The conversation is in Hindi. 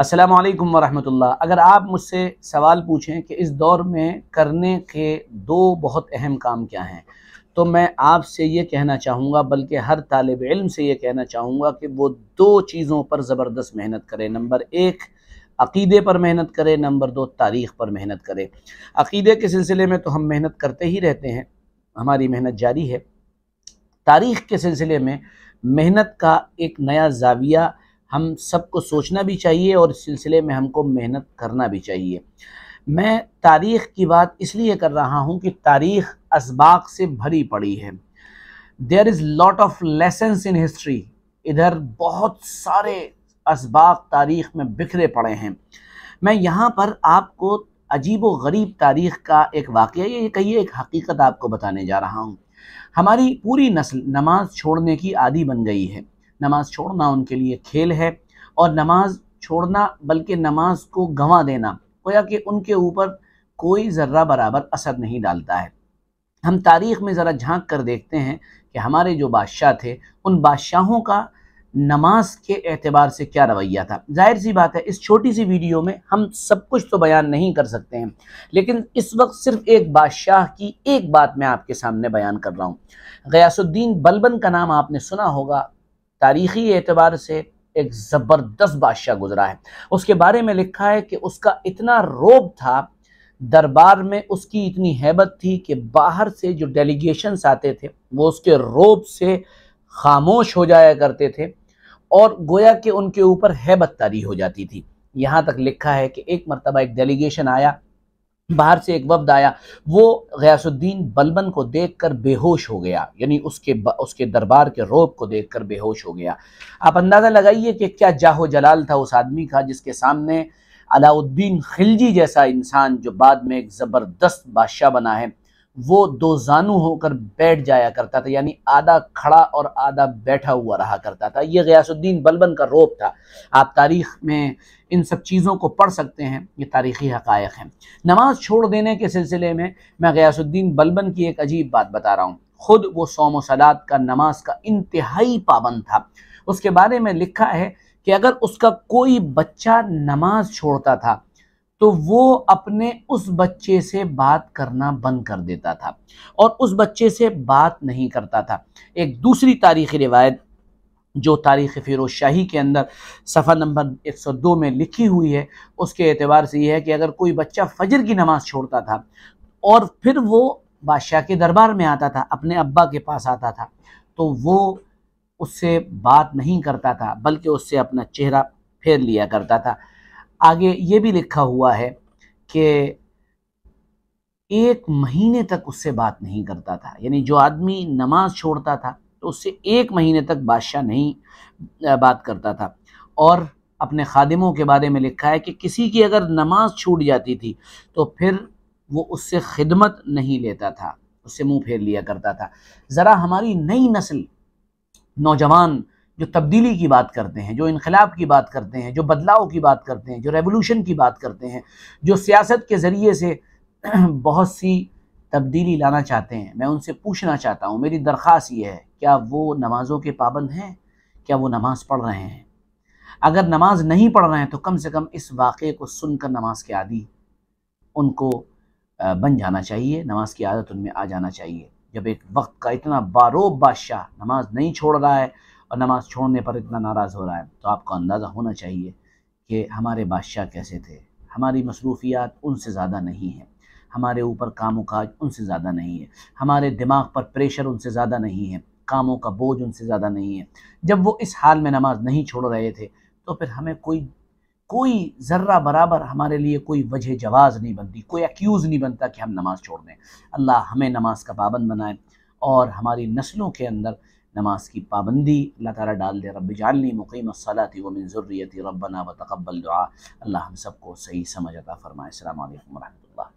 अस्सलाम वालेकुम वरहमतुल्लाह अगर आप मुझसे सवाल पूछें कि इस दौर में करने के दो बहुत अहम काम क्या हैं तो मैं आपसे ये कहना चाहूँगा बल्कि हर तालब इल्म से ये कहना चाहूँगा कि वो दो चीज़ों पर ज़बरदस्त मेहनत करें नंबर एक अकीदे पर मेहनत करें नंबर दो तारीख़ पर मेहनत करें अकीदे के सिलसिले में तो हम मेहनत करते ही रहते हैं हमारी मेहनत जारी है तारीख़ के सिलसिले में मेहनत का एक नया जाविया हम सबको सोचना भी चाहिए और इस सिलसिले में हमको मेहनत करना भी चाहिए मैं तारीख़ की बात इसलिए कर रहा हूँ कि तारीख़ इसबाक से भरी पड़ी है there is lot of lessons in history इधर बहुत सारे इसबाक तारीख़ में बिखरे पड़े हैं मैं यहाँ पर आपको अजीब व गरीब तारीख़ का एक वाक़ ये कहिए एक हकीकत आपको बताने जा रहा हूँ हमारी पूरी नस्ल नमाज छोड़ने की आदि बन गई है नमाज छोड़ना उनके लिए खेल है और नमाज छोड़ना बल्कि नमाज को गंवा देना गोया कि उनके ऊपर कोई ज़र्रा बराबर असर नहीं डालता है हम तारीख़ में ज़रा झांक कर देखते हैं कि हमारे जो बादशाह थे उन बादशाहों का नमाज के एतबार से क्या रवैया था जाहिर सी बात है इस छोटी सी वीडियो में हम सब कुछ तो बयान नहीं कर सकते हैं लेकिन इस वक्त सिर्फ एक बादशाह की एक बात मैं आपके सामने बयान कर रहा हूँ गयासुद्दीन बलबन का नाम आपने सुना होगा तारीखी एतबार से एक ज़बरदस्त बादशाह गुजरा है उसके बारे में लिखा है कि उसका इतना रोब था दरबार में उसकी इतनी हैबत थी कि बाहर से जो डेलीगेशंस आते थे वो उसके रोब से खामोश हो जाया करते थे और गोया कि उनके ऊपर हैबत तारी हो जाती थी यहाँ तक लिखा है कि एक मरतबा एक डेलीगेशन आया बाहर से एक वफ्द आया वो गयासुद्दीन बलबन को देखकर बेहोश हो गया यानी उसके उसके दरबार के रोब को देखकर बेहोश हो गया आप अंदाज़ा लगाइए कि क्या जाहो जलाल था उस आदमी का जिसके सामने अलाउद्दीन खिलजी जैसा इंसान जो बाद में एक ज़बरदस्त बादशाह बना है वो दो जानू होकर बैठ जाया करता था यानी आधा खड़ा और आधा बैठा हुआ रहा करता था ये गयासुद्दीन बलबन का रोप था आप तारीख में इन सब चीज़ों को पढ़ सकते हैं ये तारीखी हकायक हैं नमाज छोड़ देने के सिलसिले में मैं गयासुद्दीन बलबन की एक अजीब बात बता रहा हूँ खुद वो सोम सलाद का नमाज का इंतहाई पाबंद था उसके बारे में लिखा है कि अगर उसका कोई बच्चा नमाज छोड़ता था तो वो अपने उस बच्चे से बात करना बंद कर देता था और उस बच्चे से बात नहीं करता था एक दूसरी तारीखी रिवायत जो तारीख़ फ़िरोज़ शाही के अंदर सफ़ा नंबर 102 में लिखी हुई है उसके एतबार से यह है कि अगर कोई बच्चा फजर की नमाज़ छोड़ता था और फिर वो बादशाह के दरबार में आता था अपने अब्बा के पास आता था तो वो उससे बात नहीं करता था बल्कि उससे अपना चेहरा फेर लिया करता था आगे ये भी लिखा हुआ है कि एक महीने तक उससे बात नहीं करता था यानी जो आदमी नमाज छोड़ता था तो उससे एक महीने तक बादशाह नहीं बात करता था और अपने खादिमों के बारे में लिखा है कि किसी की अगर नमाज छूट जाती थी तो फिर वो उससे खिदमत नहीं लेता था उससे मुंह फेर लिया करता था ज़रा हमारी नई नस्ल नौजवान जो तब्दीली की बात करते हैं जो इनकलाब की बात करते हैं जो बदलाव की बात करते हैं जो रेवोल्यूशन की बात करते हैं जो सियासत के ज़रिए से बहुत सी तब्दीली लाना चाहते हैं मैं उनसे पूछना चाहता हूँ मेरी दरख्वास ये है क्या वो नमाज़ों के पाबंद हैं क्या वो नमाज़ पढ़ रहे हैं अगर नमाज नहीं पढ़ रहे हैं तो कम से कम इस वाक़े को सुनकर नमाज के आदि उनको बन जाना चाहिए नमाज की आदत उनमें आ जाना चाहिए जब एक वक्त का इतना बारो बादशाह नमाज नहीं छोड़ रहा है और नमाज़ छोड़ने पर इतना नाराज़ हो रहा है तो आपको अंदाज़ा होना चाहिए कि हमारे बादशाह कैसे थे हमारी मसरूफियात उनसे ज़्यादा नहीं है हमारे ऊपर काम काज उनसे ज़्यादा नहीं है हमारे दिमाग पर प्रेशर उनसे ज़्यादा नहीं है कामों का बोझ उनसे ज़्यादा नहीं है जब वो इस हाल में नमाज नहीं छोड़ रहे थे तो फिर हमें कोई कोई ज़र्रा बराबर हमारे लिए कोई वजह जवाज़ नहीं बनती कोई एक्यूज़ नहीं बनता कि हम नमाज़ छोड़ दें अल्लाह हमें नमाज का पाबंद बनाए और हमारी नस्लों के अंदर नमाज की पाबंदी अल्लाह ताला डाल दे रब जाननी मुकीम सलाती व मंजुरियती रबना व तकबल दुआ अल्लाह हम सबको सही समझ अता फरमाए अल्लाम वरहमल